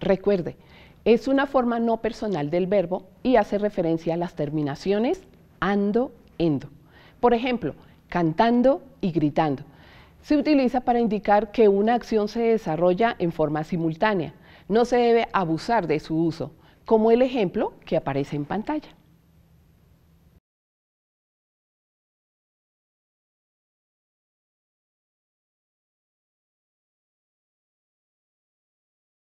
Recuerde, es una forma no personal del verbo y hace referencia a las terminaciones ando, endo. Por ejemplo, cantando y gritando. Se utiliza para indicar que una acción se desarrolla en forma simultánea. No se debe abusar de su uso, como el ejemplo que aparece en pantalla.